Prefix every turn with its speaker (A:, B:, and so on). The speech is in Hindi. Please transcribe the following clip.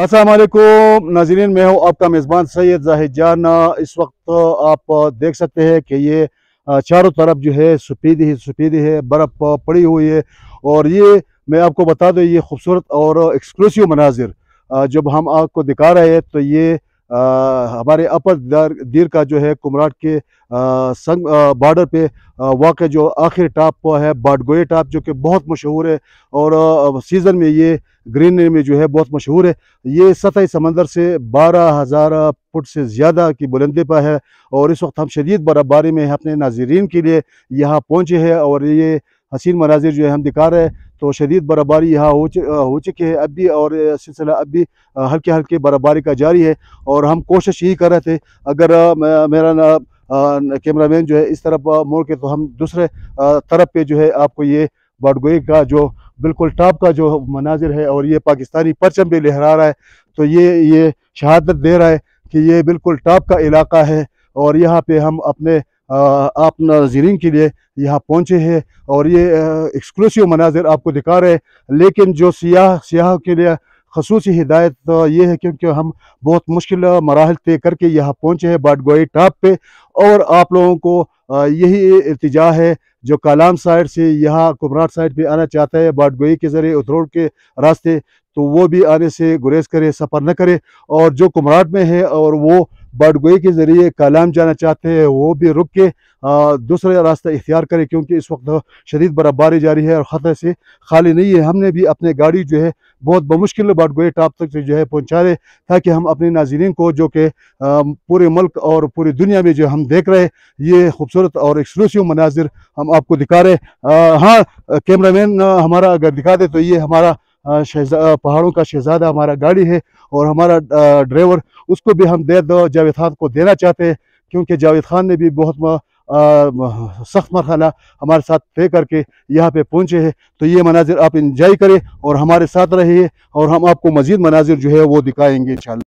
A: असलकुम नाजरीन मैं हूँ आपका मेज़बान सैयद जाहिद जान इस वक्त आप देख सकते हैं कि ये चारों तरफ जो है सफीदी ही सफ़ेदी है बर्फ़ पड़ी हुई है और ये मैं आपको बता दूँ ये खूबसूरत और एक्सक्लूसिव मनाजिर जब हम आपको दिखा रहे हैं तो ये आ, हमारे अपर दीर का जो है कुमराट के आ, संग बॉर्डर पे वाक़ जो आखिर टाप है बाडगोए टाप जो कि बहुत मशहूर है और सीज़न में ये ग्रीनरी में जो है बहुत मशहूर है ये सतह समंदर से बारह हज़ार फुट से ज़्यादा की बुलंदी पर है और इस वक्त हम शदीद बर्फबारी में अपने नाजरन के लिए यहाँ पहुँचे हैं और ये हसीन मनाजिर जो है हम दिखा रहे हैं तो शदीद बर्फबारी यहाँ हो हो चुकी है अब भी और सिलसिला अब भी हल्के हल्के बर्फबारी का जारी है और हम कोशिश यही कर रहे थे अगर मेरा कैमरा मैन जो है इस तरफ मोड़ के तो हम दूसरे तरफ पे जो है आपको ये बडगोई का जो बिल्कुल टॉप का जो मनाजिर है और ये पाकिस्तानी परचम भी लहरा रहा है तो ये ये शहादत दे रहा है कि ये बिल्कुल टॉप का इलाका है और यहाँ पे हम अपने आप नाजरीन के लिए यहाँ पहुँचे हैं और ये एक्सक्लूसिव मनाजिर आपको दिखा रहे हैं लेकिन जो सियाह सियाह के लिए खसूस हिदायत ये है क्योंकि हम बहुत मुश्किल मराहल तय करके यहाँ पहुँचे हैं बाटगोई टाप पे और आप लोगों को यही इल्तजा है जो कलाम साइड से यहाँ कुमराट साइड पे आना चाहता है बाटगोई के ज़रिए उथरोड के रास्ते तो वो भी आने से गुरेज करे सफ़र न करे और जो कुमराट में है और वो बर्डगोई के ज़रिए कलाम जाना चाहते हैं वो भी रुक के दूसरा रास्ता इख्तियार करें क्योंकि इस वक्त शदीद बर्फबारी जारी है और ख़तरे से खाली नहीं है हमने भी अपने गाड़ी जो है बहुत बमुश्किल बर्डगोई टॉप तक जो है पहुँचा रहे ताकि हम अपने नाजरन को जो कि पूरे मुल्क और पूरी दुनिया में जो हम देख रहे ये खूबसूरत और एक्सक्लूसिव मनाजिर हम आपको दिखा रहे हाँ कैमरा मैन हमारा अगर दिखा दे तो ये हमारा पहाड़ों का शहजादा हमारा गाड़ी है और हमारा ड्राइवर उसको भी हम दे दो जावेद खान को देना चाहते हैं क्योंकि जावेद खान ने भी बहुत सख्त मरहला हमारे साथ तय करके यहाँ पे पहुँचे हैं तो ये मनाजिर आप इंजॉय करें और हमारे साथ रहिए और हम आपको मज़ीद मनाजिर जो है वो दिखाएंगे इन